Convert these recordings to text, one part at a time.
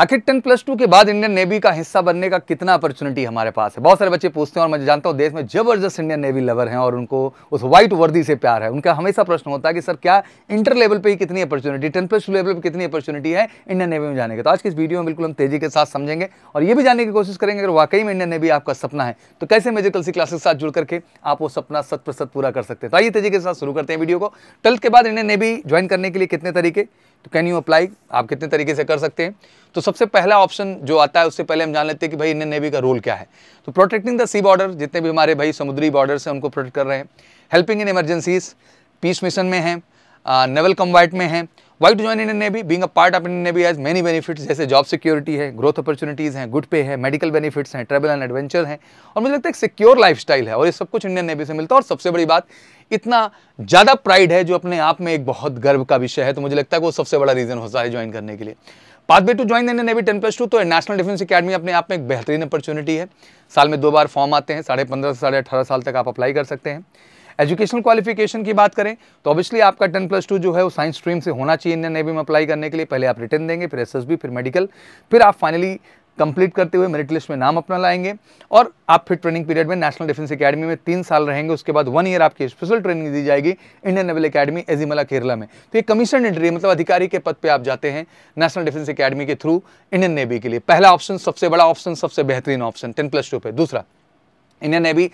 आखिर ten plus to के बाद इंडियन नेवी का हिस्सा बनने का कितना अपॉर्चुनिटी हमारे पास है बहुत सारे बच्चे पूछते हैं और मैं जानता हूं देश में जबरदस्त इंडियन नेवी लवर हैं और उनको उस व्हाइट वर्दी से प्यार है उनका हमेशा प्रश्न होता है कि सर क्या इंटर लेवल पे कितनी opportunity ten plus two level पर कितनी अपॉर्चुनिटी है इंडियन नेवी में जाने की तो आज की इस वीडियो में बिल्कुल हम तेजी के साथ समझेंगे और ये भी जानने की कोशिश करेंगे अगर वाकई में इंडियन नेवी आपका सपना है तो कैसे मेजिकल सी क्लासेस के साथ जुड़ करके आप वो सपना सत प्रतिशत पूरा कर सकते हैं तो आइए तेजी के साथ शुरू करते हैं वीडियो को ट्वेल्थ के बाद इंडियन नेवी ज्वाइन करने के लिए कितने तरीके तो कैन यू अप्लाई आप कितने तरीके से कर सकते हैं तो सबसे पहला ऑप्शन जो आता है उससे पहले हम जान लेते हैं कि भाई इंडियन नेवी का रोल क्या है तो प्रोटेक्टिंग द सी बॉर्डर जितने भी हमारे भाई समुद्री बॉर्डर से उनको प्रोटेक्ट कर रहे हैं helping in emergencies peace mission में हैं नेवल कम्बाइट में हैं why to join Indian navy being a part of India navy has many benefits जैसे जॉब सिक्योरिटी है ग्रोथ अपॉर्चुनिटीज़ हैं गुड पे है मेडिकल बेनिफिट्स हैं ट्रेवल एंड एडवेंचर हैं और मुझे लगता है एक सिक्योर लाइफस्टाइल है और ये सब कुछ इंडियन नेवी से मिलता है और सबसे बड़ी बात इतना ज़्यादा प्राइड है जो अपने आप में एक बहुत गर्व का विषय है तो मुझे लगता है वो सबसे बड़ा रीज़न होता है ज्वाइन करने के लिए pathway to join Indian navy ten plus two तो नेशनल डिफेंस अकेडमी अपने आप में एक बेहतरीन अपॉर्चुनिटी है साल में दो बार फॉर्म आते हैं साढ़े पंद्रह से साढ़े अठारह साल तक आप अप्लाई कर सकते हैं एजुकेशनल क्वालिफिकेशन की बात करें तो ऑब्वियसली आपका टेन प्लस टू जो है वो साइंस स्ट्रीम से होना चाहिए इंडियन नेवी में अप्लाई करने के लिए पहले आप रिटर्न देंगे फिर एस फिर मेडिकल फिर आप फाइनली कंप्लीट करते हुए मेरिट लिस्ट में नाम अपना लाएंगे और आप फिर ट्रेनिंग पीरियड में नेशनल डिफेंस अकेडमी में तीन साल रहेंगे उसके बाद वन ईयर आपकी स्पेशल ट्रेनिंग दी जाएगी Indian Naval Academy Ezhimala Kerala में तो ये कमीशन एंट्री मतलब अधिकारी के पद पे आप जाते हैं नेशनल डिफेंस अकेडमी के थ्रू इंडियन नेवी के लिए पहला ऑप्शन सबसे बड़ा ऑप्शन सबसे बेहतरीन ऑप्शन टेन प्लस टू पे दूसरा Indian navy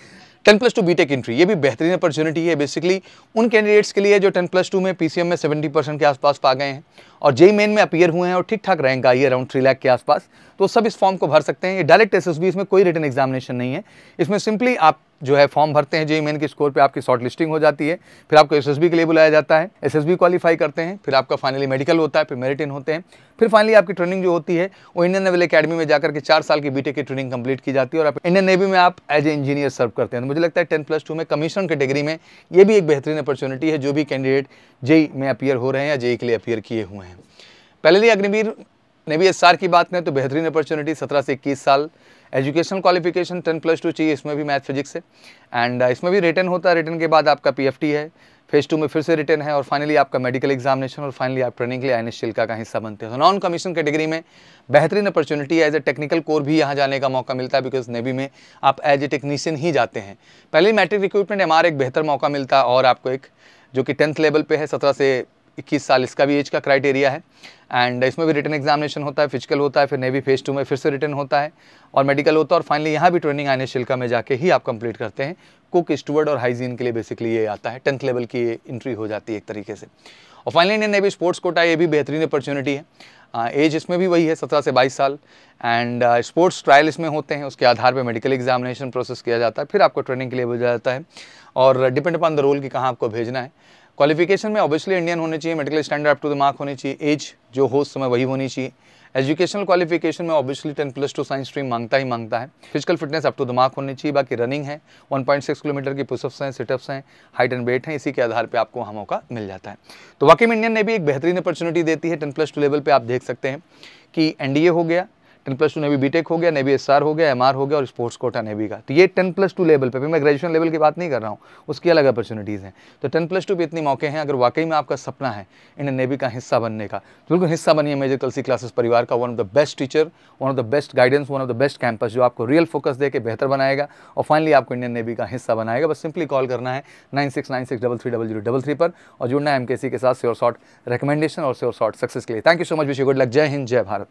ten plus two B Tech entry ये भी बेहतरीन अपॉर्चुनिटी है बेसिकली उन कैंडिडेट्स के लिए जो टेन प्लस टू में पीसीएम में सेवेंटी परसेंट के आसपास पा गए हैं और जेई मेन में अपीयर हुए हैं और ठीक ठाक रैंक आई है अराउंड थ्री लाख के आसपास तो सब इस फॉर्म को भर सकते हैं ये डायरेक्ट एस इसमें कोई रिटर्न एग्जामिनेशन नहीं है इसमें सिंपली आप जो है फॉर्म भरते हैं जेई मेन के स्कोर पे आपकी शॉर्ट लिस्टिंग हो जाती है फिर आपको एसएसबी के लिए बुलाया जाता है एसएसबी क्वालीफाई करते हैं फिर आपका फाइनली मेडिकल होता है फिर मेरिट इन होते हैं फिर फाइनली आपकी ट्रेनिंग जो होती है वो इंडियन नेवल अकेडमी में जाकर के चार साल की बीटेक की ट्रेनिंग कंप्लीट की जाती है और आप इंडियन नेवी में आप एज ए इंजीनियर सर्व करते हैं तो मुझे लगता है टेन प्लस टू में कमीशन कैटेगरी में ये भी एक बेहतरीन अपॉर्चुनिटी है जो भी कैंडिडेट जेई में अपियर हो रहे हैं या जेई के लिए अपियर किए हुए हैं पहले अग्निवीर नेवी एस की बात करें तो बेहतरीन अपॉर्चुनिटी सत्रह से इक्कीस साल educational qualification ten plus two चाहिए इसमें भी मैथ फिजिक्स है एंड इसमें भी रिटर्न होता है रिटर्न के बाद आपका पी है फेज टू में फिर से रिटर्न है और फाइनली आपका मेडिकल एग्जामिनेशन और फाइनली आप ट्रेनिंग के लिए आई शिल्का का हिस्सा बनते हैं नॉन कमीशन कैटेगरी में बेहतरीन opportunity as a technical core भी यहाँ जाने का मौका मिलता है बिकॉज नेवी में आप एज ए टेक्नीशियन ही जाते हैं पहले मैट्रिक रिक्रूटमेंट एम एक बेहतर मौका मिलता है और आपको एक जो कि टेंथ लेवल पे है सत्रह से इक्कीस साल इसका भी एज का क्राइटेरिया है एंड इसमें भी रिटर्न एग्जामिनेशन होता है फिजिकल होता है फिर नेवी फेज टू में फिर से रिटर्न होता है और मेडिकल होता है और फाइनली यहाँ भी ट्रेनिंग आने शिल्का में जाके ही आप कंप्लीट करते हैं कुक स्टूवर्ड और हाइजीन के लिए बेसिकली ये आता है टेंथ लेवल की इंट्री एंट्री हो जाती है एक तरीके से और finally Indian navy sports quota ये भी बेहतरीन अपॉर्चुनिटी है एज uh, इसमें भी वही है सत्रह से बाईस साल एंड स्पोर्ट्स ट्रायल इसमें होते हैं उसके आधार पर मेडिकल एग्जामिनेशन प्रोसेस किया जाता है फिर आपको ट्रेनिंग के लिए भेजा जाता है और डिपेंड अपॉन द रोल कि कहाँ आपको भेजना है क्वालिफिकेशन में ऑब्वियसली इंडियन होने चाहिए medical standard up to the mark होनी चाहिए एज जो हो उस समय वही होनी चाहिए एजुकेशनल क्वालिफिकेशन में obviously ten plus two science stream मांगता ही मांगता है physical fitness up to the mark होनी चाहिए बाकी रनिंग है 1.6 किलोमीटर की पुशअप्स हैं सिटअप्स हैं हाइट एंड वेट हैं इसी के आधार पर आपको वहाँ मौका मिल जाता है तो वाकई में इंडियन ने भी एक बेहतरीन अपॉर्चुनिटी देती है टेन प्लस टू लेवल पर आप देख सकते हैं कि एन हो गया ten plus two navy B Tech हो गया नेवी एस हो गया एम हो गया और स्पोर्ट्स कोटा नेवी का तो ये टेन प्लस टू लेवल पर मैं ग्रेजुएशन लेवल की बात नहीं कर रहा हूँ उसकी अलग अपॉर्चुनिटीज़ हैं तो टेन प्लस टू पर इतने मौके हैं अगर वाकई में आपका सपना है इंडियन नेवी का हिस्सा बनने का तो बिल्कुल हिस्सा बनिए मेजर कलसी क्लासेस परिवार का one of the best teacher one of the best guidance one of the best campus जो आपको रियल फोकस दे बेहतर बनाएगा और फाइनली आपको इंडियन नेवी का हिस्सा बनाएगा बस सिंपली कॉल करना है nine six nine six double three zero double three पर और जुड़ना है एम के साथ श्योर शॉर्ट रिकमेंडेशन और श्योर शॉर्ट सक्सेस के लिए thank you so much wish good luck जय हिंद जय भारत